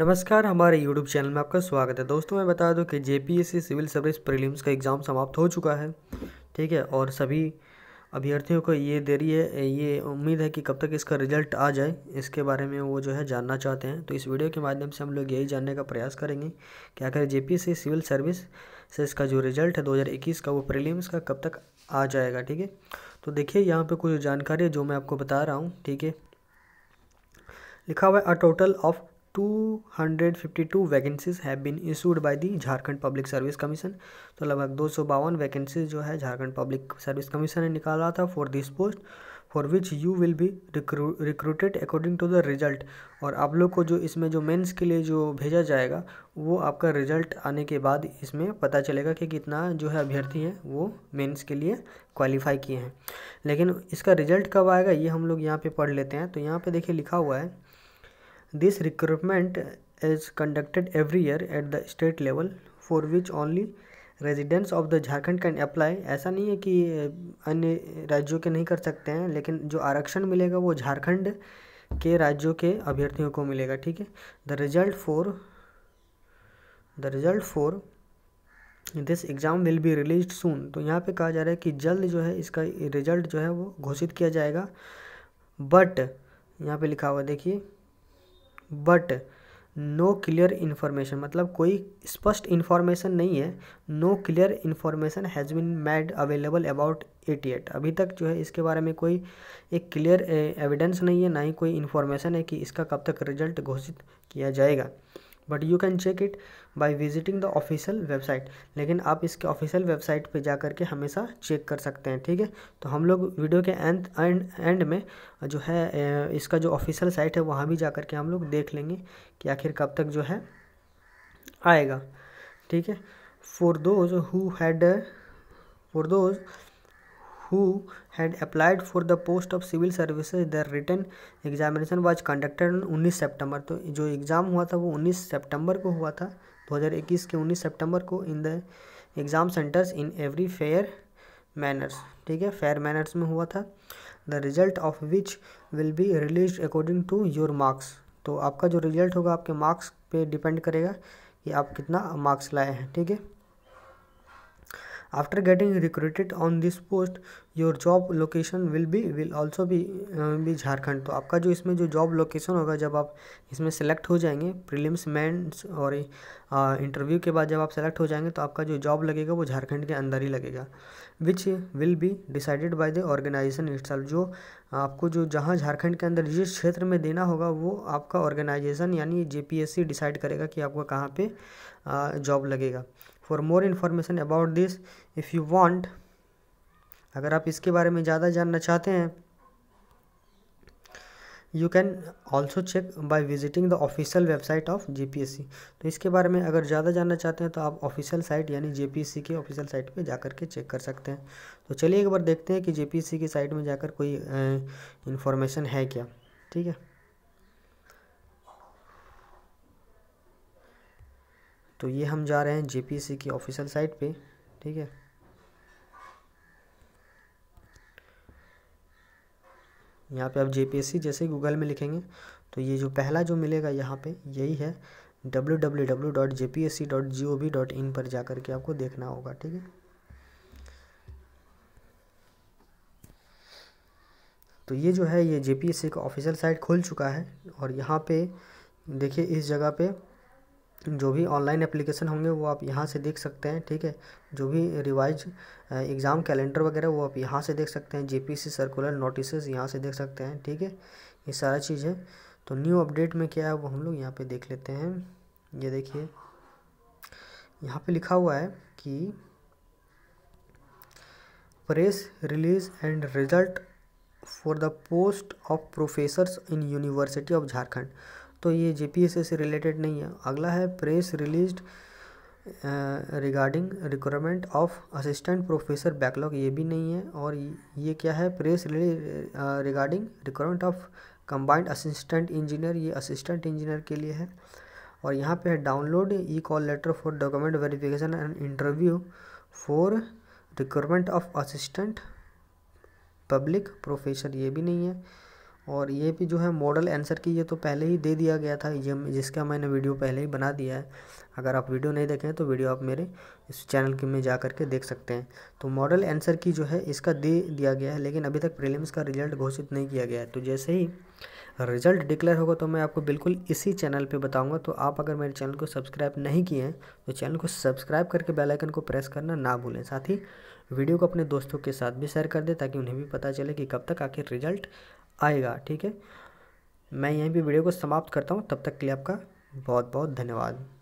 नमस्कार हमारे YouTube channel में आपका स्वागत है दोस्तों मैं बता दूं कि जे सिविल सर्विस प्रीलिम्स का एग्ज़ाम समाप्त हो चुका है ठीक है और सभी अभ्यर्थियों को ये दे रही है ये उम्मीद है कि कब तक इसका रिजल्ट आ जाए इसके बारे में वो जो है जानना चाहते हैं तो इस वीडियो के माध्यम से हम लोग यही जानने का प्रयास करेंगे कि आखिर जे सिविल सर्विस से इसका जो रिजल्ट है दो का वो प्रिलियम्स का कब तक आ जाएगा ठीक है तो देखिए यहाँ पर कुछ जानकारी जो मैं आपको बता रहा हूँ ठीक है लिखा हुआ है a total of 252 vacancies have been issued by the Jharkhand public service commission तो लगभग दो सौ बावन वैकेंसीज जो है झारखंड पब्लिक सर्विस कमीशन ने निकाला था for this post for which you will be recruited according to the result और आप लोग को जो इसमें जो मेंस के लिए जो भेजा जाएगा वो आपका रिजल्ट आने के बाद इसमें पता चलेगा कि कितना जो है अभ्यर्थी हैं वो मेंस के लिए क्वालिफाई किए हैं लेकिन इसका रिजल्ट कब आएगा ये हम लोग यहाँ पे पढ़ लेते हैं तो यहाँ पे देखिए लिखा हुआ है This recruitment is conducted every year at the state level for which only residents of the Jharkhand can apply ऐसा नहीं है कि अन्य राज्यों के नहीं कर सकते हैं लेकिन जो आरक्षण मिलेगा वो झारखंड के राज्यों के अभ्यर्थियों को मिलेगा ठीक है the result for the result for this exam will be release soon तो यहाँ पे कहा जा रहा है कि जल्द जो है इसका रिजल्ट जो है वो घोषित किया जाएगा बट यहाँ पे लिखा हुआ देखिए बट नो क्लियर इन्फॉर्मेशन मतलब कोई स्पष्ट इन्फॉर्मेशन नहीं है no clear information has been made available about eighty at अभी तक जो है इसके बारे में कोई एक क्लियर एविडेंस नहीं है ना ही कोई इन्फॉर्मेशन है कि इसका कब तक रिजल्ट घोषित किया जाएगा but you can check it by visiting the official website लेकिन आप इसके ऑफिशियल वेबसाइट पे जा करके हमेशा चेक कर सकते हैं ठीक है तो हम लोग वीडियो के एंड एंड एंड में जो है इसका जो ऑफिशियल साइट है वहाँ भी जा करके हम लोग देख लेंगे कि आखिर कब तक जो है आएगा ठीक है for those who had for those who had applied for the post of civil services the written examination was conducted on 19 September तो जो एग्ज़ाम हुआ था वो 19 सितंबर को हुआ था 2021 के 19 सितंबर को in the exam centres in every fair manners ठीक है फेयर मैनर्स में हुआ था the result of which will be release according to your marks तो आपका जो रिजल्ट होगा आपके मार्क्स पे डिपेंड करेगा कि आप कितना मार्क्स लाए हैं ठीक है after getting recruited on this post your job location will be will also be be Jharkhand तो आपका जो इसमें जो जॉब लोकेशन होगा जब आप इसमें सेलेक्ट हो जाएंगे प्रीलिम्स मेंस और इंटरव्यू uh, के बाद जब आप सेलेक्ट हो जाएंगे तो आपका जो जॉब लगेगा वो झारखंड के अंदर ही लगेगा which will be decided by the organisation it's जो आपको जो जहाँ झारखंड के अंदर जिस क्षेत्र में देना होगा वो आपका ऑर्गेनाइजेशन यानी जेपीएससी डिसाइड करेगा कि आपका कहाँ पे जॉब uh, लगेगा for more information about this if you want अगर आप इसके बारे में ज़्यादा जानना चाहते हैं you can also check by visiting the official website of J P S C तो इसके बारे में अगर ज़्यादा जानना चाहते हैं तो आप ऑफिशियल साइट यानी जे पी एस सी के ऑफिशियल साइट पर जाकर के चेक कर सकते हैं तो चलिए एक बार देखते हैं कि जे पी एस सी की साइट में जाकर कोई इन्फॉर्मेशन है क्या ठीक है तो ये हम जा रहे हैं जेपीसी की ऑफिशियल साइट पे ठीक है यहाँ पे आप जेपीएससी जैसे गूगल में लिखेंगे तो ये जो पहला जो मिलेगा यहाँ पे यही है W W W dot J P S C dot G O V dot in पर जा कर के आपको देखना होगा ठीक है तो ये जो है ये जे पी एस सी का ऑफिशियल साइट खुल चुका है और यहाँ पे देखिए इस जगह पे जो भी ऑनलाइन एप्लीकेशन होंगे वो आप यहाँ से देख सकते हैं ठीक है जो भी रिवाइज एग्ज़ाम कैलेंडर वगैरह वो आप यहाँ से देख सकते हैं जेपीसी सर्कुलर नोटिस यहाँ से देख सकते हैं ठीक है ये सारा चीज़ है तो न्यू अपडेट में क्या है वो हम लोग यहाँ पे देख लेते हैं ये देखिए यहाँ पे लिखा हुआ है कि press release and result for the post of professors in university of Jharkhand तो ये जे से रिलेटेड नहीं है अगला है press release regarding requirement of assistant professor backlog ये भी नहीं है और ये क्या है press release regarding requirement of combined assistant engineer ये असिस्टेंट इंजीनियर के लिए है और यहाँ पे है download E call letter for document verification and interview for requirement of assistant public professor ये भी नहीं है और ये भी जो है मॉडल आंसर की ये तो पहले ही दे दिया गया था ये जिसका मैंने वीडियो पहले ही बना दिया है अगर आप वीडियो नहीं देखें तो वीडियो आप मेरे इस चैनल के में जा कर के देख सकते हैं तो मॉडल आंसर की जो है इसका दे दिया गया है लेकिन अभी तक प्रीलिम्स का रिजल्ट घोषित नहीं किया गया है तो जैसे ही रिजल्ट डिक्लेयर होगा तो मैं आपको बिल्कुल इसी चैनल पर बताऊँगा तो आप अगर मेरे चैनल को सब्सक्राइब नहीं किए हैं तो चैनल को सब्सक्राइब करके बेलाइकन को प्रेस करना ना भूलें साथ ही वीडियो को अपने दोस्तों के साथ भी शेयर कर दें ताकि उन्हें भी पता चले कि कब तक आखिर रिजल्ट आएगा ठीक है मैं यहीं पर वीडियो को समाप्त करता हूँ तब तक के लिए आपका बहुत बहुत धन्यवाद